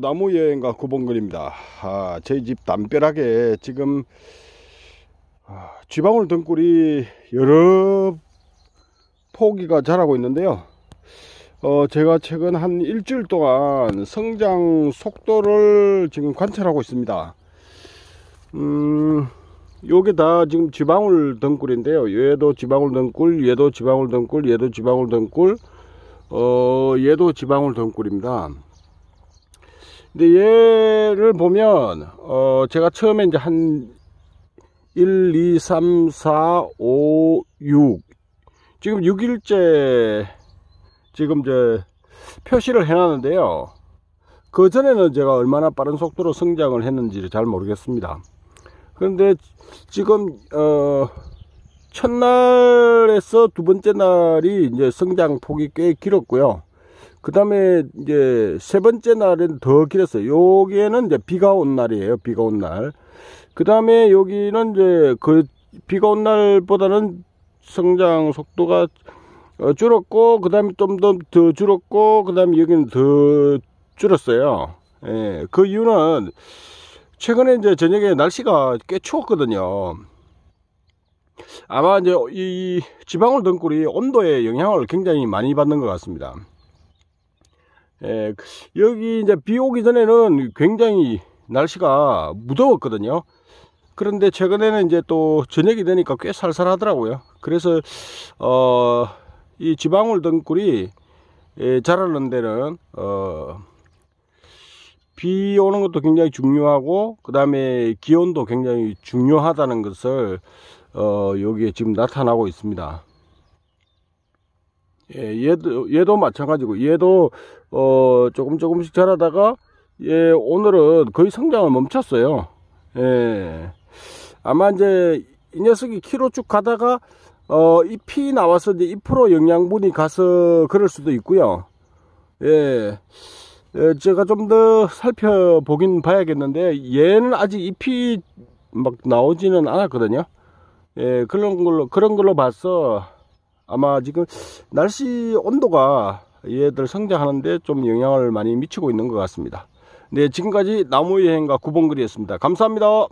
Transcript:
나무여행가 구봉근입니다 아, 저희 집 담벼락에 지금 아, 쥐방울 등굴이 여러 포기가 자라고 있는데요 어, 제가 최근 한 일주일 동안 성장 속도를 지금 관찰하고 있습니다 음, 요게 다 지금 지방울 등굴인데요 얘도 지방울 등굴 얘도 지방울 등굴 얘도 지방울 등굴 어, 얘도 지방울 등굴입니다 근데 얘를 보면 어 제가 처음에 이제 한 1, 2, 3, 4, 5, 6 지금 6일째 지금 이제 표시를 해놨는데요 그 전에는 제가 얼마나 빠른 속도로 성장을 했는지를 잘 모르겠습니다 그런데 지금 어 첫날에서 두 번째 날이 이제 성장 폭이 꽤 길었고요 그 다음에 이제 세 번째 날은 더 길었어요. 여기에는 이제 비가 온 날이에요. 비가 온 날. 그 다음에 여기는 이제 그 비가 온 날보다는 성장 속도가 어, 줄었고, 그 다음에 좀더더 줄었고, 그 다음에 여기는 더 줄었어요. 예, 그 이유는 최근에 이제 저녁에 날씨가 꽤 추웠거든요. 아마 이제 이 지방울 등굴이 온도에 영향을 굉장히 많이 받는 것 같습니다. 에, 예, 그, 여기 이제 비 오기 전에는 굉장히 날씨가 무더웠거든요. 그런데 최근에는 이제 또 저녁이 되니까 꽤 살살하더라고요. 그래서 어, 이 지방울 등굴이 예, 자라는 데는 어, 비 오는 것도 굉장히 중요하고 그 다음에 기온도 굉장히 중요하다는 것을 어, 여기에 지금 나타나고 있습니다. 예, 얘도, 얘도 마찬가지고, 얘도, 어, 조금 조금씩 자라다가, 예, 오늘은 거의 성장을 멈췄어요. 예. 아마 이제, 이 녀석이 키로 쭉 가다가, 어, 잎이 나와서 이제 잎으로 영양분이 가서 그럴 수도 있고요. 예. 예 제가 좀 더 살펴보긴 봐야겠는데, 얘는 아직 잎이 막 나오지는 않았거든요. 예, 그런 걸로, 그런 걸로 봐서, 아마 지금 날씨 온도가 얘들 성장하는데 좀 영향을 많이 미치고 있는 것 같습니다. 네, 지금까지 나무여행과 구봉글이었습니다. 감사합니다.